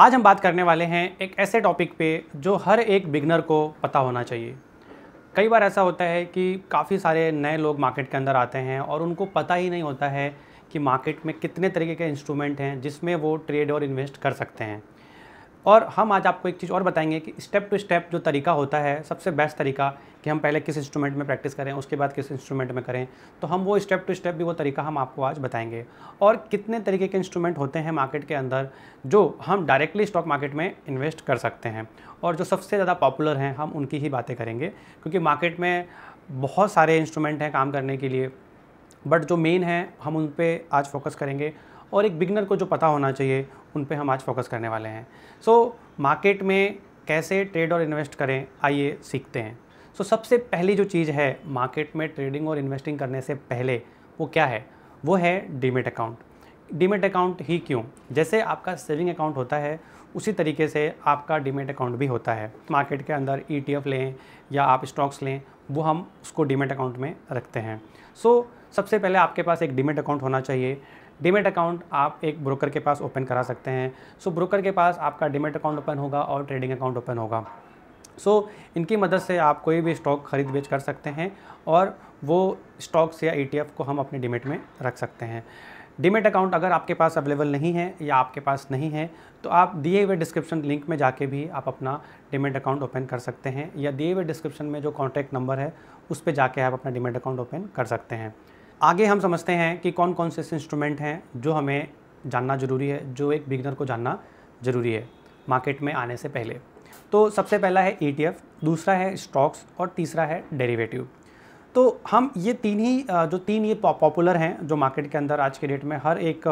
आज हम बात करने वाले हैं एक ऐसे टॉपिक पे जो हर एक बिगनर को पता होना चाहिए कई बार ऐसा होता है कि काफ़ी सारे नए लोग मार्केट के अंदर आते हैं और उनको पता ही नहीं होता है कि मार्केट में कितने तरीके के इंस्ट्रूमेंट हैं जिसमें वो ट्रेड और इन्वेस्ट कर सकते हैं और हम आज आपको एक चीज़ और बताएंगे कि स्टेप टू स्टेप जो तरीका होता है सबसे बेस्ट तरीका कि हम पहले किस इंस्ट्रूमेंट में प्रैक्टिस करें उसके बाद किस इंस्ट्रूमेंट में करें तो हम वो स्टेप टू स्टेप भी वो तरीका हम आपको आज बताएंगे और कितने तरीके के इंस्ट्रूमेंट होते हैं मार्केट के अंदर जो हम डायरेक्टली स्टॉक मार्केट में इन्वेस्ट कर सकते हैं और जो सबसे ज़्यादा पॉपुलर हैं हम उनकी ही बातें करेंगे क्योंकि मार्केट में बहुत सारे इंस्ट्रूमेंट हैं काम करने के लिए बट जो मेन हैं हम उन पर आज फोकस करेंगे और एक बिगनर को जो पता होना चाहिए उन पर हम आज फोकस करने वाले हैं सो so, मार्केट में कैसे ट्रेड और इन्वेस्ट करें आइए सीखते हैं सो so, सबसे पहली जो चीज़ है मार्केट में ट्रेडिंग और इन्वेस्टिंग करने से पहले वो क्या है वो है डीमेट अकाउंट डीमेट अकाउंट ही क्यों जैसे आपका सेविंग अकाउंट होता है उसी तरीके से आपका डीमेट अकाउंट भी होता है मार्केट के अंदर ई e लें या आप स्टॉक्स लें वो हम उसको डीमेट अकाउंट में रखते हैं सो so, सबसे पहले आपके पास एक डीमेट अकाउंट होना चाहिए डिमेट अकाउंट आप एक ब्रोकर के पास ओपन करा सकते हैं सो ब्रोकर के पास आपका डिमेट अकाउंट ओपन होगा और ट्रेडिंग अकाउंट ओपन होगा सो so, इनकी मदद से आप कोई भी स्टॉक खरीद बेच कर सकते हैं और वो स्टॉक्स या ई e को हम अपने डिमेट में रख सकते हैं डिमेट अकाउंट अगर आपके पास अवेलेबल नहीं है या आपके पास नहीं है तो आप दिए हुए डिस्क्रिप्शन लिंक में जाके भी आप अपना डिमेट अकाउंट ओपन कर सकते हैं या दिए हुए डिस्क्रिप्शन में जो कॉन्टैक्ट नंबर है उस पर जाके आप अपना डिमेट अकाउंट ओपन कर सकते हैं आगे हम समझते हैं कि कौन कौन से इंस्ट्रूमेंट हैं जो हमें जानना ज़रूरी है जो एक बिगनर को जानना ज़रूरी है मार्केट में आने से पहले तो सबसे पहला है ई e दूसरा है स्टॉक्स और तीसरा है डेरीवेटिव तो हम ये तीन ही जो तीन ये पॉपुलर हैं जो मार्केट के अंदर आज के डेट में हर एक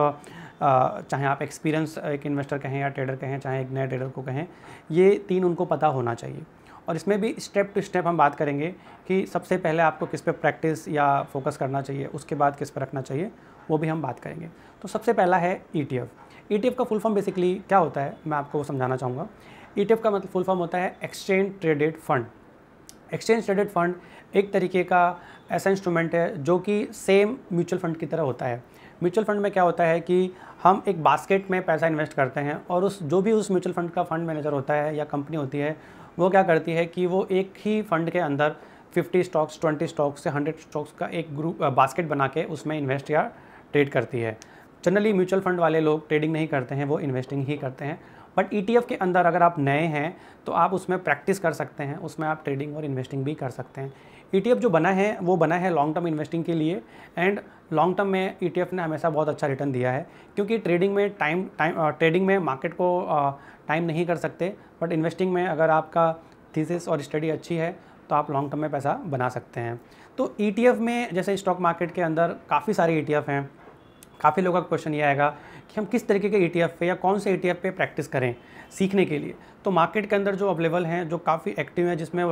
चाहे आप एक्सपीरियंस एक इन्वेस्टर कहें या ट्रेडर कहें चाहे एक नए ट्रेडर को कहें ये तीन उनको पता होना चाहिए और इसमें भी स्टेप टू स्टेप हम बात करेंगे कि सबसे पहले आपको किस पे प्रैक्टिस या फोकस करना चाहिए उसके बाद किस पर रखना चाहिए वो भी हम बात करेंगे तो सबसे पहला है E T F E T F का फुल फॉर्म बेसिकली क्या होता है मैं आपको समझाना चाहूँगा ई टी एफ का मतलब फुल फॉर्म होता है exchange traded fund exchange traded fund एक तरीके का ऐसा इंस्ट्रूमेंट है जो कि सेम म्यूचुअल फंड की तरह होता है म्यूचुअल फंड में क्या होता है कि हम एक बास्केट में पैसा इन्वेस्ट करते हैं और उस जो भी उस म्यूचुअल फंड का फंड मैनेजर होता है या कंपनी होती है वो क्या करती है कि वो एक ही फंड के अंदर 50 स्टॉक्स 20 स्टॉक्स से 100 स्टॉक्स का एक ग्रुप बास्केट बना के उसमें इन्वेस्ट या ट्रेड करती है जनरली म्यूचुअल फंड वाले लोग ट्रेडिंग नहीं करते हैं वो इन्वेस्टिंग ही करते हैं बट ई e के अंदर अगर आप नए हैं तो आप उसमें प्रैक्टिस कर सकते हैं उसमें आप ट्रेडिंग और इन्वेस्टिंग भी कर सकते हैं ई e जो बना है वो बना है लॉन्ग टर्म इन्वेस्टिंग के लिए एंड लॉन्ग टर्म में ई e ने हमेशा बहुत अच्छा रिटर्न दिया है क्योंकि ट्रेडिंग में टाइम टाइम ट्रेडिंग में मार्केट को टाइम नहीं कर सकते बट इन्वेस्टिंग में अगर आपका थीसिस और स्टडी अच्छी है तो आप लॉन्ग टर्म में पैसा बना सकते हैं तो ई e में जैसे स्टॉक मार्केट के अंदर काफ़ी सारे ई हैं काफ़ी लोगों का क्वेश्चन ये आएगा कि हम किस तरीके के ई e पे या कौन से ई e पे प्रैक्टिस करें सीखने के लिए तो मार्केट के अंदर जो अवेलेबल हैं जो काफ़ी एक्टिव हैं जिसमें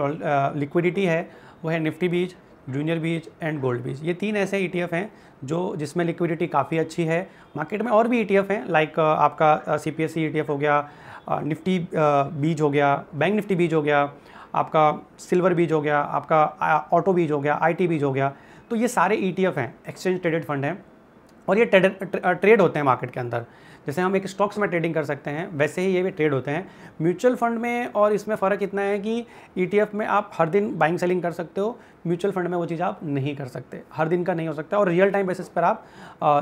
लिक्विडिटी है वो है निफ्टी बीज जूनियर बीज एंड गोल्ड बीज ये तीन ऐसे ई e हैं जो जिसमें लिक्विडिटी काफ़ी अच्छी है मार्केट में और भी ई हैं लाइक आपका सी पी एस हो गया निफ्टी बीज हो गया बैंक निफ्टी बीज हो गया आपका सिल्वर बीज हो गया आपका ऑटो बीज हो गया आई बीज हो गया तो ये सारे ई हैं एक्सचेंज ट्रेडेड फंड हैं और ये ट्रेड होते हैं मार्केट के अंदर जैसे हम एक स्टॉक्स में ट्रेडिंग कर सकते हैं वैसे ही ये भी ट्रेड होते हैं म्यूचुअल फंड में और इसमें फ़र्क इतना है कि ई e में आप हर दिन बाइंग सेलिंग कर सकते हो म्यूचुअल फंड में वो चीज़ आप नहीं कर सकते हर दिन का नहीं हो सकता और रियल टाइम बेसिस पर आप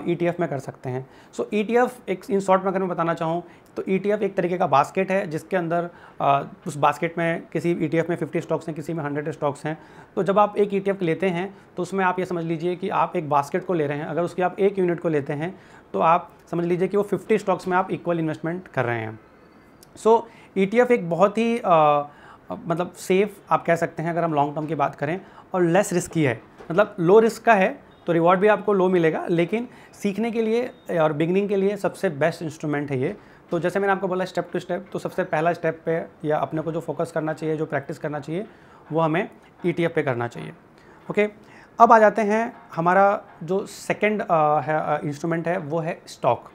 ई e में कर सकते हैं सो ई e एक इन शॉर्ट में अगर मैं बताना चाहूँ तो ई एक तरीके का बास्केट है जिसके अंदर उस बास्केट में किसी ई में 50 स्टॉक्स हैं किसी में 100 स्टॉक्स हैं तो जब आप एक ई लेते हैं तो उसमें आप ये समझ लीजिए कि आप एक बास्केट को ले रहे हैं अगर उसकी आप एक यूनिट को लेते हैं तो आप समझ लीजिए कि वो 50 स्टॉक्स में आप इक्वल इन्वेस्टमेंट कर रहे हैं सो so, ई e एक बहुत ही आ, मतलब सेफ़ आप कह सकते हैं अगर हम लॉन्ग टर्म की बात करें और लेस रिस्की है मतलब लो रिस्क का है तो रिवॉर्ड भी आपको लो मिलेगा लेकिन सीखने के लिए और बिगनिंग के लिए सबसे बेस्ट इंस्ट्रूमेंट है ये तो जैसे मैंने आपको बोला स्टेप टू स्टेप तो सबसे पहला स्टेप पे या अपने को जो फोकस करना चाहिए जो प्रैक्टिस करना चाहिए वो हमें ई e पे करना चाहिए ओके अब आ जाते हैं हमारा जो सेकेंड इंस्ट्रूमेंट है वो है स्टॉक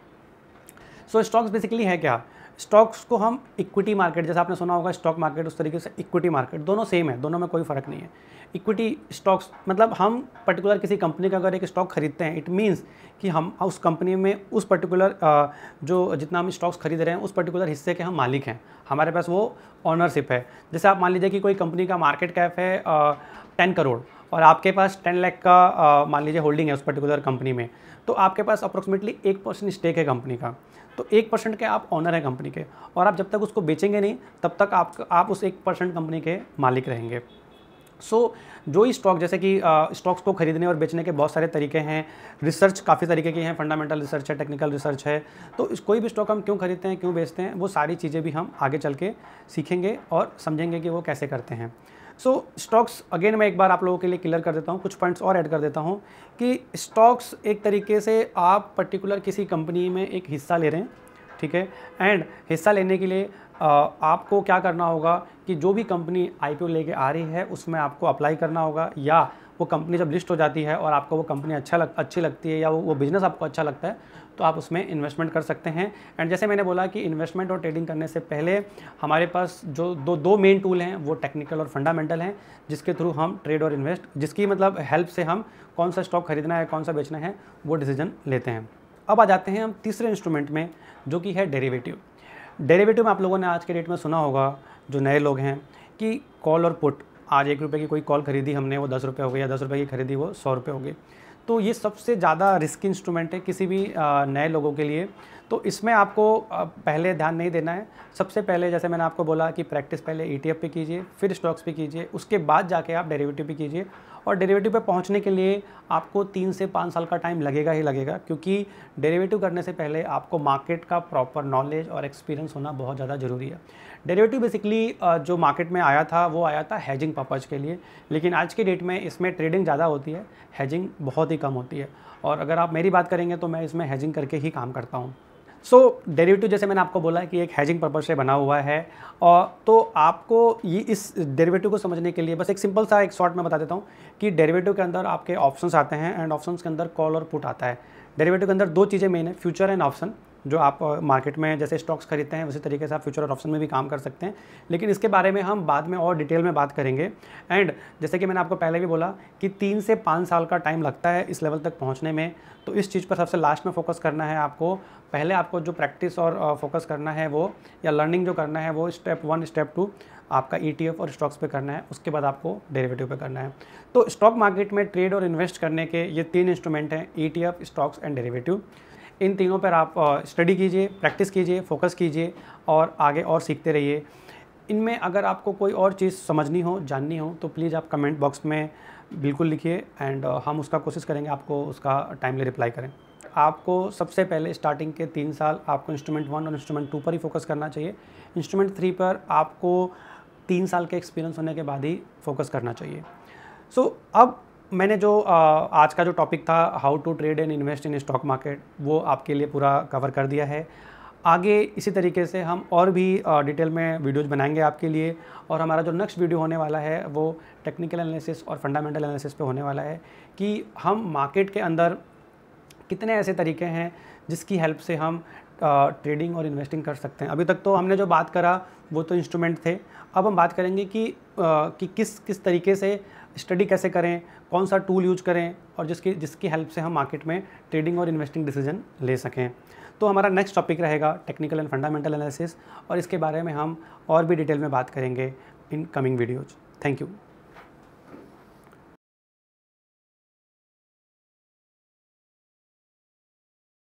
सो स्टॉक्स बेसिकली है क्या स्टॉक्स को हम इक्विटी मार्केट जैसे आपने सुना होगा स्टॉक मार्केट उस तरीके से इक्विटी मार्केट दोनों सेम है दोनों में कोई फ़र्क नहीं है इक्विटी स्टॉक्स मतलब हम पर्टिकुलर किसी कंपनी का अगर एक स्टॉक खरीदते हैं इट मीन्स कि हम उस कंपनी में उस पर्टिकुलर जो जितना हम स्टॉक्स खरीद रहे हैं उस पर्टिकुलर हिस्से के हम मालिक हैं हमारे पास वो ऑनरशिप है जैसे आप मान लीजिए कि कोई कंपनी का मार्केट कैप है टेन करोड़ और आपके पास टेन लाख का मान लीजिए होल्डिंग है उस पर्टिकुलर कंपनी में तो आपके पास अप्रोक्सीमेटली एक परसेंट स्टेक है कंपनी का तो एक परसेंट के आप ऑनर हैं कंपनी के और आप जब तक उसको बेचेंगे नहीं तब तक आप आप उस एक परसेंट कंपनी के मालिक रहेंगे सो so, जो ही स्टॉक जैसे कि स्टॉक्स को खरीदने और बेचने के बहुत सारे तरीके हैं रिसर्च काफ़ी तरीके के हैं फंडामेंटल रिसर्च है टेक्निकल रिसर्च है तो इस कोई भी स्टॉक हम क्यों खरीदते हैं क्यों बेचते हैं वो सारी चीज़ें भी हम आगे चल के सीखेंगे और समझेंगे कि वो कैसे करते हैं सो स्टॉक्स अगेन मैं एक बार आप लोगों के लिए क्लियर कर देता हूँ कुछ पॉइंट्स और ऐड कर देता हूँ कि स्टॉक्स एक तरीके से आप पर्टिकुलर किसी कंपनी में एक हिस्सा ले रहे हैं ठीक है एंड हिस्सा लेने के लिए आपको क्या करना होगा कि जो भी कंपनी आईपीओ लेके आ रही है उसमें आपको अप्लाई करना होगा या वो कंपनी जब लिस्ट हो जाती है और आपको वो कंपनी अच्छा लग अच्छी लगती है या वो वो बिज़नेस आपको अच्छा लगता है तो आप उसमें इन्वेस्टमेंट कर सकते हैं एंड जैसे मैंने बोला कि इन्वेस्टमेंट और ट्रेडिंग करने से पहले हमारे पास जो दो दो मेन टूल हैं वो टेक्निकल और फंडामेंटल हैं जिसके थ्रू हम ट्रेड और इन्वेस्ट जिसकी मतलब हेल्प से हम कौन सा स्टॉक खरीदना है कौन सा बेचना है वो डिसीजन लेते हैं अब आ जाते हैं हम तीसरे इंस्ट्रूमेंट में जो कि है डेरीवेटिव डेरिवेटिव में आप लोगों ने आज के डेट में सुना होगा जो नए लोग हैं कि कॉल और पुट आज एक रुपये की कोई कॉल खरीदी हमने वो दस रुपये हो गई या दस रुपये की खरीदी वो सौ रुपये हो गई तो ये सबसे ज़्यादा रिस्की इंस्ट्रूमेंट है किसी भी नए लोगों के लिए तो इसमें आपको पहले ध्यान नहीं देना है सबसे पहले जैसे मैंने आपको बोला कि प्रैक्टिस पहले ई e पे कीजिए फिर स्टॉक्स पे कीजिए उसके बाद जाके आप डेरिवेटिव पे कीजिए और डेरिवेटिव पे पहुंचने के लिए आपको तीन से पाँच साल का टाइम लगेगा ही लगेगा क्योंकि डेरिवेटिव करने से पहले आपको मार्केट का प्रॉपर नॉलेज और एक्सपीरियंस होना बहुत ज़्यादा ज़रूरी है डेरिवेटिव बेसिकली जो मार्केट में आया था वो आया था हैजिंग पर्पज़ के लिए लेकिन आज के डेट में इसमें ट्रेडिंग ज़्यादा होती है हैजिंग बहुत ही कम होती है और अगर आप मेरी बात करेंगे तो मैं इसमें हैजिंग करके ही काम करता हूँ सो so, डेरिवेटिव जैसे मैंने आपको बोला कि एक हैजिंग पर्पज से बना हुआ है और तो आपको ये इस डेरिवेटिव को समझने के लिए बस एक सिंपल सा एक शॉर्ट में बता देता हूँ कि डेरिवेटिव के अंदर आपके ऑप्शंस आते हैं एंड ऑप्शंस के अंदर कॉल और पुट आता है डेरिवेटिव के अंदर दो चीज़ें मेन है फ्यूचर एंड ऑप्शन जो आप मार्केट में जैसे स्टॉक्स खरीदते हैं उसी तरीके से आप फ्यूचर और ऑप्शन में भी काम कर सकते हैं लेकिन इसके बारे में हम बाद में और डिटेल में बात करेंगे एंड जैसे कि मैंने आपको पहले भी बोला कि तीन से पाँच साल का टाइम लगता है इस लेवल तक पहुँचने में तो इस चीज़ पर सबसे लास्ट में फोकस करना है आपको पहले आपको जो प्रैक्टिस और फोकस करना है वो या लर्निंग जो करना है वो स्टेप वन स्टेप टू आपका ई e और स्टॉक्स पे करना है उसके बाद आपको डेरिवेटिव पे करना है तो स्टॉक मार्केट में ट्रेड और इन्वेस्ट करने के ये तीन इंस्ट्रूमेंट हैं ई स्टॉक्स एंड डेरिवेटिव इन तीनों पर आप स्टडी कीजिए प्रैक्टिस कीजिए फोकस कीजिए और आगे और सीखते रहिए इनमें अगर आपको कोई और चीज़ समझनी हो जाननी हो तो प्लीज़ आप कमेंट बॉक्स में बिल्कुल लिखिए एंड हम उसका कोशिश करेंगे आपको उसका टाइमली रिप्लाई करें आपको सबसे पहले स्टार्टिंग के तीन साल आपको इंस्ट्रूमेंट वन और इंस्ट्रूमेंट टू पर ही फोकस करना चाहिए इंस्ट्रूमेंट थ्री पर आपको तीन साल के एक्सपीरियंस होने के बाद ही फोकस करना चाहिए सो so, अब मैंने जो आज का जो टॉपिक था how to trade and invest in stock market वो आपके लिए पूरा कवर कर दिया है आगे इसी तरीके से हम और भी डिटेल में वीडियोज बनाएंगे आपके लिए और हमारा जो नेक्स्ट वीडियो होने वाला है वो टेक्निकल एनालिसिस और फंडामेंटल एनालिसिस पे होने वाला है कि हम मार्केट के अंदर कितने ऐसे तरीके हैं जिसकी हेल्प से हम ट्रेडिंग और इन्वेस्टिंग कर सकते हैं अभी तक तो हमने जो बात करा वो तो इंस्ट्रूमेंट थे अब हम बात करेंगे कि कि किस किस तरीके से स्टडी कैसे करें कौन सा टूल यूज करें और जिसकी जिसकी हेल्प से हम मार्केट में ट्रेडिंग और इन्वेस्टिंग डिसीजन ले सकें तो हमारा नेक्स्ट टॉपिक रहेगा टेक्निकल एंड फंडामेंटल एनालिसिस और इसके बारे में हम और भी डिटेल में बात करेंगे in coming videos thank you